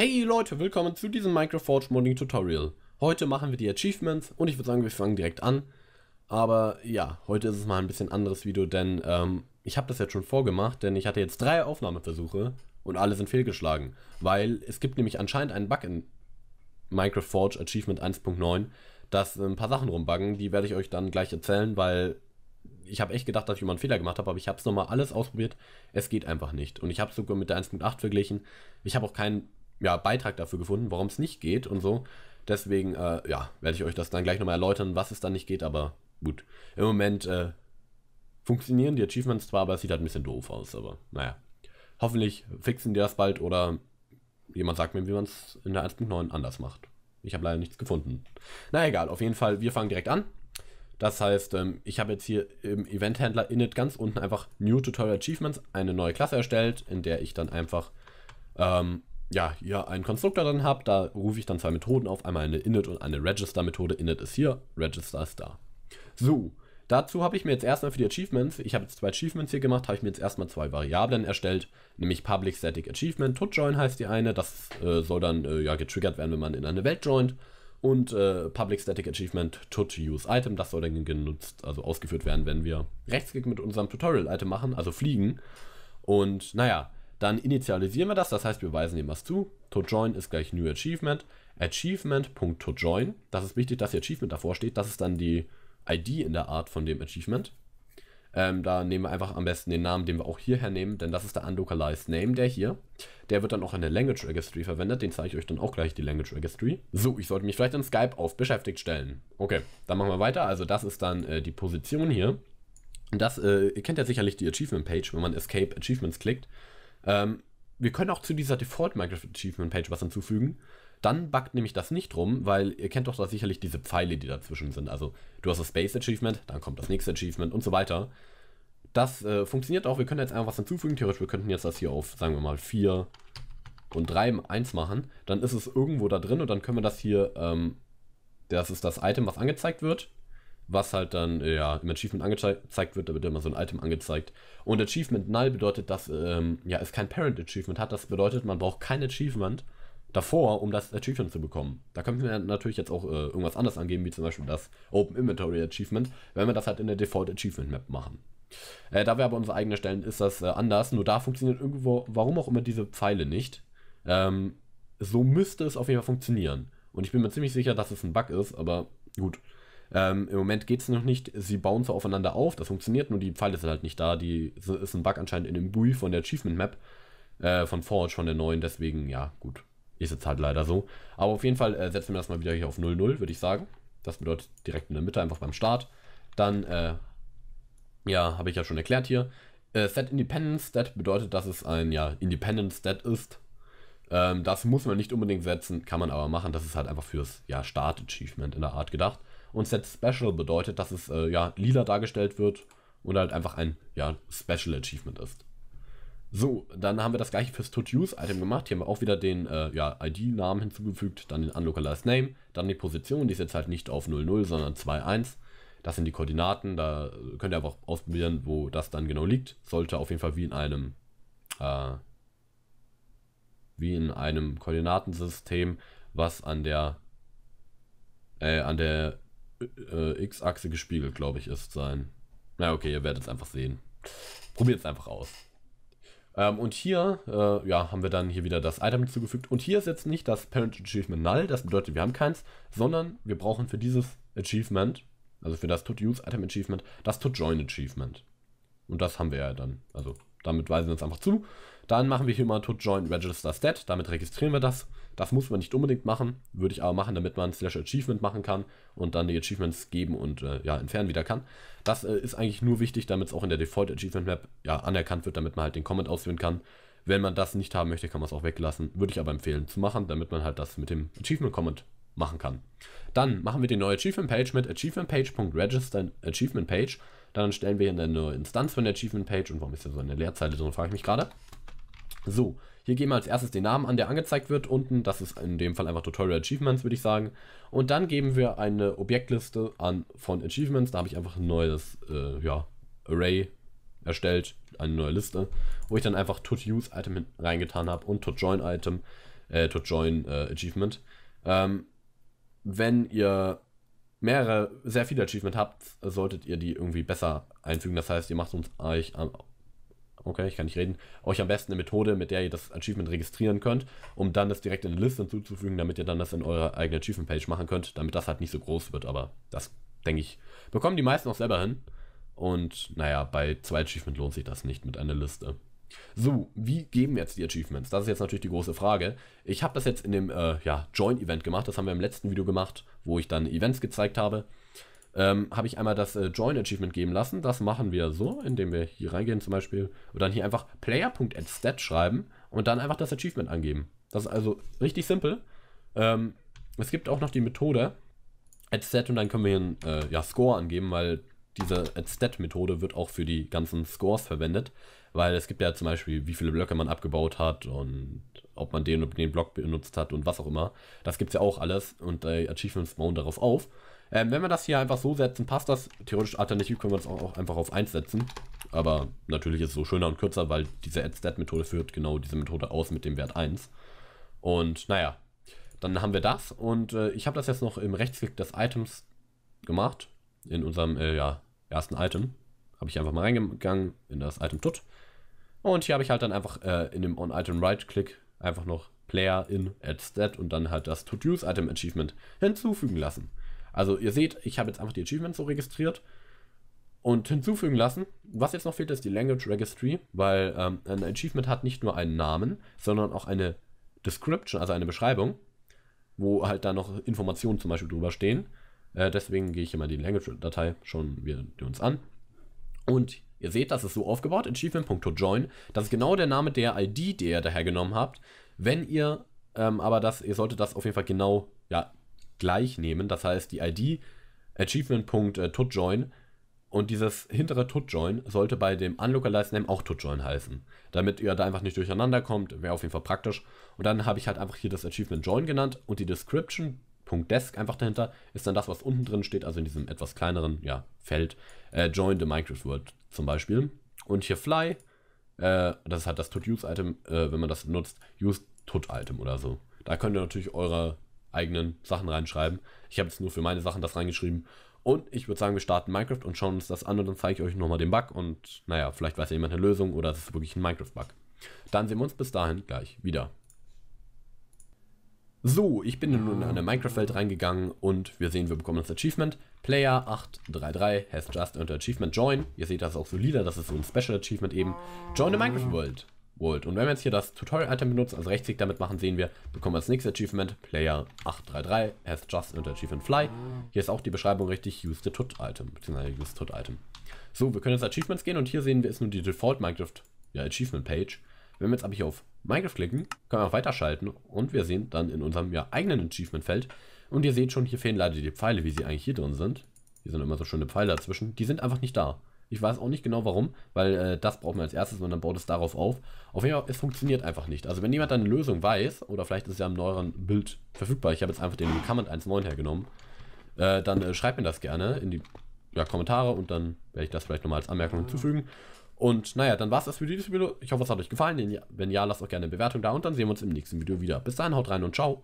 Hey Leute, willkommen zu diesem Microforge Modding Tutorial. Heute machen wir die Achievements und ich würde sagen, wir fangen direkt an. Aber ja, heute ist es mal ein bisschen anderes Video, denn ähm, ich habe das jetzt schon vorgemacht, denn ich hatte jetzt drei Aufnahmeversuche und alle sind fehlgeschlagen. Weil es gibt nämlich anscheinend einen Bug in Microforge Achievement 1.9, dass äh, ein paar Sachen rumbuggen, die werde ich euch dann gleich erzählen, weil ich habe echt gedacht, dass ich mal einen Fehler gemacht habe, aber ich habe es nochmal alles ausprobiert. Es geht einfach nicht. Und ich habe es sogar mit der 1.8 verglichen. Ich habe auch keinen ja, Beitrag dafür gefunden, warum es nicht geht und so. Deswegen, äh, ja, werde ich euch das dann gleich nochmal erläutern, was es dann nicht geht, aber gut. Im Moment äh, funktionieren die Achievements zwar, aber es sieht halt ein bisschen doof aus, aber naja. Hoffentlich fixen die das bald oder jemand sagt mir, wie man es in der 1.9 anders macht. Ich habe leider nichts gefunden. Na egal, auf jeden Fall, wir fangen direkt an. Das heißt, ähm, ich habe jetzt hier im Event-Händler Init ganz unten einfach New Tutorial Achievements eine neue Klasse erstellt, in der ich dann einfach ähm, ja, hier einen Konstruktor drin habe, da rufe ich dann zwei Methoden auf, einmal eine init und eine register Methode. Init ist hier, register ist da. So, dazu habe ich mir jetzt erstmal für die Achievements, ich habe jetzt zwei Achievements hier gemacht, habe ich mir jetzt erstmal zwei Variablen erstellt, nämlich Public Static Achievement, to join heißt die eine, das äh, soll dann äh, ja getriggert werden, wenn man in eine Welt joint und äh, Public Static Achievement to Use Item. Das soll dann genutzt, also ausgeführt werden, wenn wir Rechtsklick mit unserem Tutorial Item machen, also fliegen. Und naja, dann initialisieren wir das, das heißt, wir weisen dem was zu. ToJoin ist gleich New Achievement. Achievement.toJoin, das ist wichtig, dass hier Achievement davor steht. Das ist dann die ID in der Art von dem Achievement. Ähm, da nehmen wir einfach am besten den Namen, den wir auch hierher nehmen, denn das ist der Unlocalized Name, der hier. Der wird dann auch in der Language Registry verwendet, den zeige ich euch dann auch gleich, die Language Registry. So, ich sollte mich vielleicht in Skype auf beschäftigt stellen. Okay, dann machen wir weiter. Also das ist dann äh, die Position hier. Das, äh, ihr kennt ja sicherlich die Achievement Page, wenn man Escape Achievements klickt. Ähm, wir können auch zu dieser Default Minecraft Achievement Page was hinzufügen. Dann backt nämlich das nicht rum, weil ihr kennt doch da sicherlich diese Pfeile, die dazwischen sind. Also du hast das Space Achievement, dann kommt das nächste Achievement und so weiter. Das äh, funktioniert auch. Wir können jetzt einfach was hinzufügen. Theoretisch, wir könnten jetzt das hier auf, sagen wir mal, 4 und 3 1 machen. Dann ist es irgendwo da drin und dann können wir das hier, ähm, das ist das Item, was angezeigt wird was halt dann äh, ja, im Achievement angezeigt wird. Da wird immer so ein Item angezeigt. Und Achievement Null bedeutet, dass ähm, ja, es kein Parent Achievement hat. Das bedeutet, man braucht kein Achievement davor, um das Achievement zu bekommen. Da könnten wir natürlich jetzt auch äh, irgendwas anderes angeben, wie zum Beispiel das Open Inventory Achievement, wenn wir das halt in der Default Achievement Map machen. Äh, da wir aber unsere eigene stellen, ist das äh, anders. Nur da funktioniert irgendwo, warum auch immer, diese Pfeile nicht. Ähm, so müsste es auf jeden Fall funktionieren. Und ich bin mir ziemlich sicher, dass es ein Bug ist, aber gut. Ähm, Im Moment geht es noch nicht. Sie bauen so aufeinander auf, das funktioniert, nur die Pfeile sind halt nicht da. Die ist ein Bug anscheinend in dem Bui von der Achievement Map äh, von Forge, von der neuen. Deswegen, ja, gut. Ist jetzt halt leider so. Aber auf jeden Fall äh, setzen wir das mal wieder hier auf 0,0, würde ich sagen. Das bedeutet direkt in der Mitte, einfach beim Start. Dann, äh, ja, habe ich ja schon erklärt hier. Äh, Set Independent Stat bedeutet, dass es ein, ja, Independent Stat ist. Ähm, das muss man nicht unbedingt setzen, kann man aber machen. Das ist halt einfach fürs ja, Start-Achievement in der Art gedacht. Und Set Special bedeutet, dass es äh, ja lila dargestellt wird und halt einfach ein ja, Special Achievement ist. So, dann haben wir das gleiche fürs to use item gemacht. Hier haben wir auch wieder den äh, ja, ID-Namen hinzugefügt, dann den Unlocalized Name, dann die Position, die ist jetzt halt nicht auf 00, sondern 21. Das sind die Koordinaten, da könnt ihr einfach ausprobieren, wo das dann genau liegt. Sollte auf jeden Fall wie in einem äh, wie in einem Koordinatensystem, was an der äh, an der äh, X-Achse gespiegelt, glaube ich, ist sein. Na okay, ihr werdet es einfach sehen. Probiert es einfach aus. Ähm, und hier, äh, ja, haben wir dann hier wieder das Item hinzugefügt. Und hier ist jetzt nicht das Parent Achievement Null, das bedeutet, wir haben keins, sondern wir brauchen für dieses Achievement, also für das To Use Item Achievement, das To Join Achievement. Und das haben wir ja dann. Also damit weisen wir uns einfach zu. Dann machen wir hier mal to join register stat. Damit registrieren wir das. Das muss man nicht unbedingt machen, würde ich aber machen, damit man slash achievement machen kann und dann die Achievements geben und äh, ja, entfernen wieder kann. Das äh, ist eigentlich nur wichtig, damit es auch in der Default Achievement Map ja anerkannt wird, damit man halt den Comment ausführen kann. Wenn man das nicht haben möchte, kann man es auch weglassen. Würde ich aber empfehlen zu machen, damit man halt das mit dem Achievement Comment machen kann. Dann machen wir die neue Achievement Page mit achievementpage.register Achievement Page. Dann stellen wir hier eine Instanz von der Achievement Page und warum ist hier so eine Leerzeile drin, frage ich mich gerade. So, hier geben wir als erstes den Namen an, der angezeigt wird. Unten, das ist in dem Fall einfach Tutorial Achievements, würde ich sagen. Und dann geben wir eine Objektliste an von Achievements. Da habe ich einfach ein neues äh, ja, Array erstellt, eine neue Liste, wo ich dann einfach touse reingetan habe und tojoin äh, ToJoin-Achievement. Äh, ähm, wenn ihr mehrere, sehr viele Achievement habt, solltet ihr die irgendwie besser einfügen. Das heißt, ihr macht uns euch am, okay, ich kann nicht reden, euch am besten eine Methode, mit der ihr das Achievement registrieren könnt, um dann das direkt in eine Liste hinzuzufügen, damit ihr dann das in eurer eigenen Achievement-Page machen könnt, damit das halt nicht so groß wird, aber das, denke ich, bekommen die meisten auch selber hin. Und naja, bei zwei Achievement lohnt sich das nicht mit einer Liste. So, wie geben wir jetzt die Achievements? Das ist jetzt natürlich die große Frage. Ich habe das jetzt in dem äh, ja, Join-Event gemacht. Das haben wir im letzten Video gemacht, wo ich dann Events gezeigt habe. Ähm, habe ich einmal das äh, Join-Achievement geben lassen. Das machen wir so, indem wir hier reingehen zum Beispiel und dann hier einfach player.adstat schreiben und dann einfach das Achievement angeben. Das ist also richtig simpel. Ähm, es gibt auch noch die Methode adstat und dann können wir hier einen äh, ja, Score angeben, weil diese adstat-Methode wird auch für die ganzen Scores verwendet. Weil es gibt ja zum Beispiel, wie viele Blöcke man abgebaut hat und ob man den, den Block benutzt hat und was auch immer. Das gibt es ja auch alles und äh, Achievements bauen darauf auf. Ähm, wenn wir das hier einfach so setzen, passt das. Theoretisch alternativ können wir das auch, auch einfach auf 1 setzen. Aber natürlich ist es so schöner und kürzer, weil diese AddStat-Methode führt genau diese Methode aus mit dem Wert 1. Und naja, dann haben wir das. Und äh, ich habe das jetzt noch im Rechtsklick des Items gemacht. In unserem äh, ja, ersten Item. Habe ich einfach mal reingegangen in das Item Tut. Und hier habe ich halt dann einfach äh, in dem On-Item-Right-Click einfach noch Player in Add Stat und dann halt das To Use Item Achievement hinzufügen lassen. Also ihr seht, ich habe jetzt einfach die Achievements so registriert und hinzufügen lassen. Was jetzt noch fehlt, ist die Language Registry, weil ähm, ein Achievement hat nicht nur einen Namen, sondern auch eine Description, also eine Beschreibung, wo halt da noch Informationen zum Beispiel drüber stehen. Äh, deswegen gehe ich hier mal die Language-Datei schon wieder uns an. Und ihr seht, das ist so aufgebaut, achievement.join. Das ist genau der Name der ID, die ihr daher genommen habt. Wenn ihr ähm, aber das, ihr solltet das auf jeden Fall genau ja, gleich nehmen. Das heißt, die ID achievement.toJoin und dieses hintere toJoin sollte bei dem unlocalized name auch toJoin heißen. Damit ihr da einfach nicht durcheinander kommt, wäre auf jeden Fall praktisch. Und dann habe ich halt einfach hier das Achievement join genannt und die Description Desk einfach dahinter, ist dann das, was unten drin steht, also in diesem etwas kleineren ja, Feld, äh, Join the Minecraft World zum Beispiel. Und hier Fly, äh, das ist halt das To-Use-Item, äh, wenn man das nutzt, Use Tut-Item oder so. Da könnt ihr natürlich eure eigenen Sachen reinschreiben. Ich habe jetzt nur für meine Sachen das reingeschrieben. Und ich würde sagen, wir starten Minecraft und schauen uns das an und dann zeige ich euch nochmal den Bug und naja, vielleicht weiß ja jemand eine Lösung oder es ist wirklich ein Minecraft-Bug. Dann sehen wir uns bis dahin gleich wieder. So, ich bin nun in eine Minecraft-Welt reingegangen und wir sehen, wir bekommen das Achievement. Player 833 has just earned Achievement Join. Ihr seht das ist auch solider, das ist so ein Special Achievement eben. Join the Minecraft World. World. Und wenn wir jetzt hier das Tutorial-Item benutzen, also Rechtsklick damit machen, sehen wir, bekommen wir das nächste Achievement Player 833 has just earned Achievement Fly. Hier ist auch die Beschreibung richtig, use the Tut-Item, beziehungsweise use Tut-Item. So, wir können jetzt Achievements gehen und hier sehen wir, ist nun die Default Minecraft ja, Achievement Page. Wenn wir jetzt aber hier auf Minecraft klicken, können wir auch weiterschalten und wir sehen dann in unserem ja, eigenen Achievement-Feld. Und ihr seht schon, hier fehlen leider die Pfeile, wie sie eigentlich hier drin sind. Hier sind immer so schöne Pfeile dazwischen. Die sind einfach nicht da. Ich weiß auch nicht genau warum, weil äh, das braucht man als erstes und dann baut es darauf auf. Auf jeden Fall, es funktioniert einfach nicht. Also wenn jemand eine Lösung weiß, oder vielleicht ist es ja im neueren Bild verfügbar, ich habe jetzt einfach den Command 1.9 hergenommen, äh, dann äh, schreibt mir das gerne in die ja, Kommentare und dann werde ich das vielleicht nochmal als Anmerkung hinzufügen. Und naja, dann war es das für dieses Video. Ich hoffe, es hat euch gefallen. Wenn ja, lasst auch gerne eine Bewertung da und dann sehen wir uns im nächsten Video wieder. Bis dahin, haut rein und ciao.